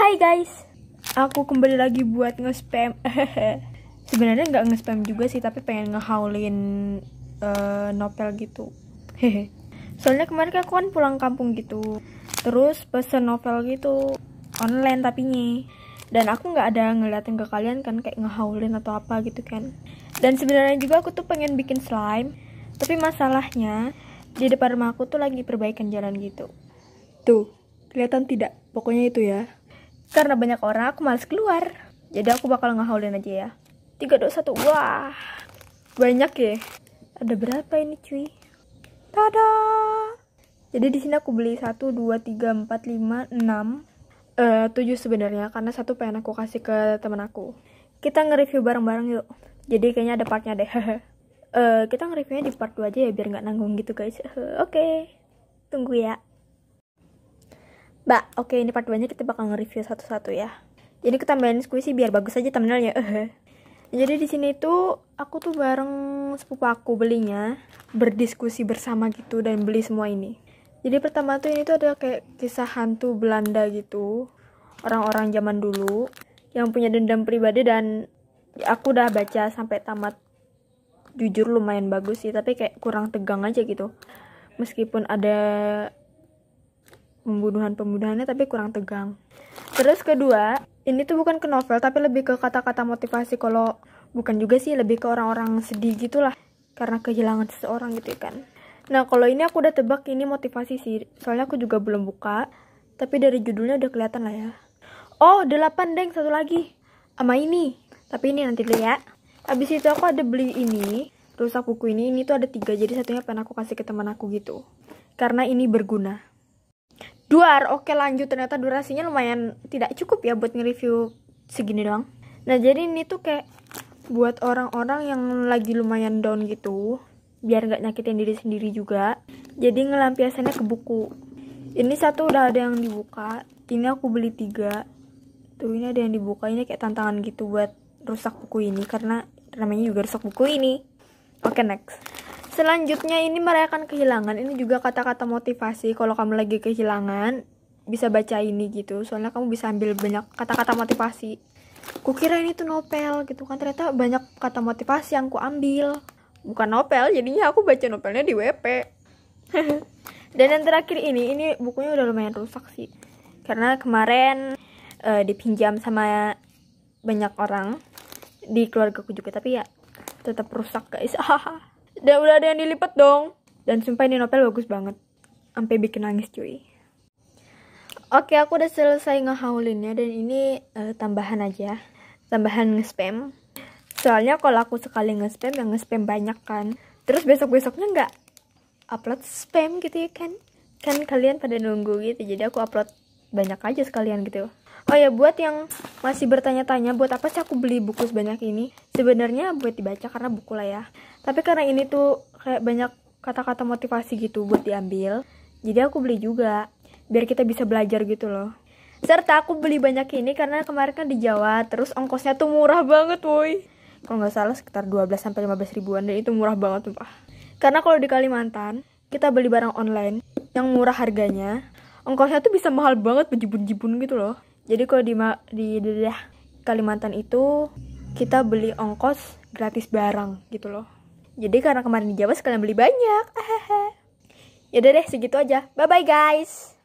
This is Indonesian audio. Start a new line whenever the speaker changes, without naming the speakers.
Hai guys, aku kembali lagi buat nge-spam. Sebenarnya nggak nge-spam juga sih, tapi pengen ngehaulin uh, novel gitu. Hehe. Soalnya kemarin kan aku kan pulang kampung gitu, terus pesen novel gitu online tapi nyi. Dan aku nggak ada ngeliatin ke kalian kan kayak ngehaulin atau apa gitu kan. Dan sebenarnya juga aku tuh pengen bikin slime, tapi masalahnya di depan rumah aku tuh lagi perbaikan jalan gitu. Tuh, kelihatan tidak? Pokoknya itu ya. Karena banyak orang aku males keluar. Jadi aku bakal ngehaulin aja ya. 3, 2, 1, wah. Banyak ya. Ada berapa ini cuy? Tada. Jadi di sini aku beli 1, 2, 3, 4, 5, 6, uh, 7 sebenarnya karena satu pengen aku kasih ke temen aku. Kita nge-review bareng-bareng yuk. Jadi kayaknya ada partnya deh. uh, kita nge-reviewnya di part 2 aja ya biar nggak nanggung gitu guys. Uh, Oke. Okay. Tunggu ya. Mbak, oke okay, ini part 2 kita bakal nge-review satu-satu ya. Jadi kita tambahin squishy biar bagus aja thumbnailnya. Jadi di sini tuh aku tuh bareng sepupu aku belinya, berdiskusi bersama gitu dan beli semua ini. Jadi pertama tuh ini tuh ada kayak kisah hantu Belanda gitu. Orang-orang zaman dulu yang punya dendam pribadi dan aku udah baca sampai tamat jujur lumayan bagus sih tapi kayak kurang tegang aja gitu meskipun ada pembunuhan-pembunuhannya tapi kurang tegang. Terus kedua, ini tuh bukan ke novel tapi lebih ke kata-kata motivasi kalau bukan juga sih lebih ke orang-orang sedih gitulah karena kehilangan seseorang gitu kan. Nah, kalau ini aku udah tebak ini motivasi sih. Soalnya aku juga belum buka, tapi dari judulnya udah kelihatan lah ya. Oh, delapan deng satu lagi. Sama ini. Tapi ini nanti dulu ya. Habis itu aku ada beli ini, rusak buku ini. Ini tuh ada tiga, jadi satunya pengen aku kasih ke teman aku gitu. Karena ini berguna. Duar, oke lanjut ternyata durasinya lumayan tidak cukup ya buat nge-review segini doang. Nah jadi ini tuh kayak buat orang-orang yang lagi lumayan down gitu, biar nggak nyakitin diri sendiri juga. Jadi ngelampiasannya ke buku. Ini satu udah ada yang dibuka, ini aku beli tiga. Tuh ini ada yang dibuka, ini kayak tantangan gitu buat rusak buku ini karena namanya juga rusak buku ini. Oke okay, next. Selanjutnya ini merayakan kehilangan. Ini juga kata-kata motivasi. Kalau kamu lagi kehilangan, bisa baca ini gitu. Soalnya kamu bisa ambil banyak kata-kata motivasi. Kukira ini tuh novel gitu kan. Ternyata banyak kata motivasi yang ku ambil. Bukan novel, jadinya aku baca novelnya di WP. Dan yang terakhir ini, ini bukunya udah lumayan rusak sih. Karena kemarin uh, dipinjam sama banyak orang di keluarga ku juga tapi ya tetap rusak guys Dan udah ada yang dilipet dong. Dan sumpah ini novel bagus banget. Sampai bikin nangis cuy. Oke, aku udah selesai ngehaulinnya dan ini uh, tambahan aja. Tambahan nge-spam. Soalnya kalau aku sekali nge-spam, yang nge-spam banyak kan. Terus besok-besoknya nggak upload spam gitu ya kan. Kan kalian pada nunggu gitu, jadi aku upload banyak aja sekalian gitu. Oh ya, buat yang masih bertanya-tanya, buat apa sih aku beli buku sebanyak ini? sebenarnya buat dibaca karena buku lah ya tapi karena ini tuh kayak banyak kata-kata motivasi gitu buat diambil jadi aku beli juga biar kita bisa belajar gitu loh serta aku beli banyak ini karena kemarin kan di Jawa terus ongkosnya tuh murah banget woi kalau nggak salah sekitar 12 sampai 15 ribuan dan itu murah banget pak. karena kalau di Kalimantan kita beli barang online yang murah harganya ongkosnya tuh bisa mahal banget berjibun jibun gitu loh jadi kalau di, di, di, di Kalimantan itu kita beli ongkos gratis barang gitu loh. Jadi karena kemarin di Jawa sekalian beli banyak. Yaudah deh segitu aja. Bye bye guys.